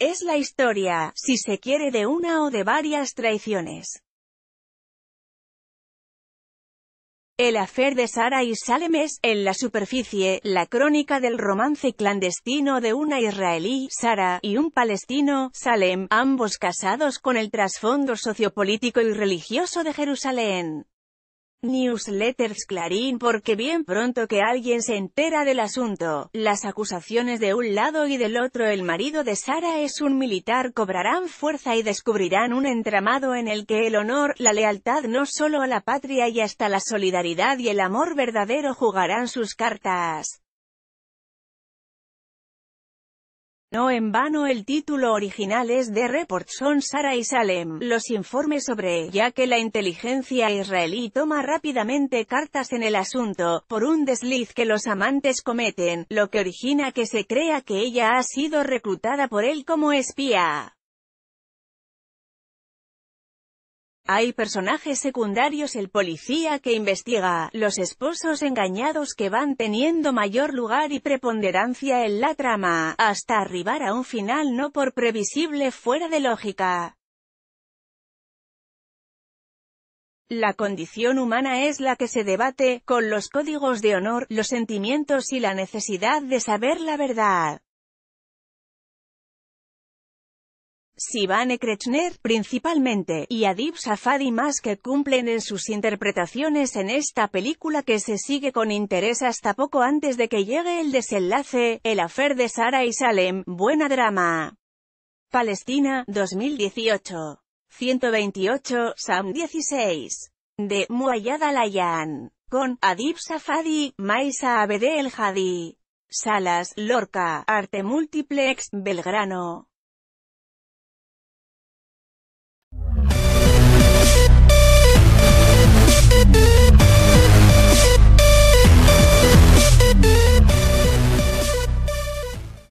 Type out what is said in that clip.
Es la historia, si se quiere, de una o de varias traiciones. El afer de Sara y Salem es, en la superficie, la crónica del romance clandestino de una israelí, Sara, y un palestino, Salem, ambos casados con el trasfondo sociopolítico y religioso de Jerusalén. Newsletters Clarín porque bien pronto que alguien se entera del asunto, las acusaciones de un lado y del otro el marido de Sara es un militar cobrarán fuerza y descubrirán un entramado en el que el honor, la lealtad no solo a la patria y hasta la solidaridad y el amor verdadero jugarán sus cartas. No en vano el título original es The Reports on Sarah y Salem, los informes sobre, ya que la inteligencia israelí toma rápidamente cartas en el asunto, por un desliz que los amantes cometen, lo que origina que se crea que ella ha sido reclutada por él como espía. Hay personajes secundarios el policía que investiga, los esposos engañados que van teniendo mayor lugar y preponderancia en la trama, hasta arribar a un final no por previsible fuera de lógica. La condición humana es la que se debate, con los códigos de honor, los sentimientos y la necesidad de saber la verdad. Sivane Kretschner, principalmente, y Adib Safadi más que cumplen en sus interpretaciones en esta película que se sigue con interés hasta poco antes de que llegue el desenlace, el afer de Sara y Salem, buena drama. Palestina, 2018. 128, Sam 16. De Muayyad Alayan. Con Adib Safadi, Maisa Abede El Hadi. Salas, Lorca, Arte Múltiplex, Belgrano.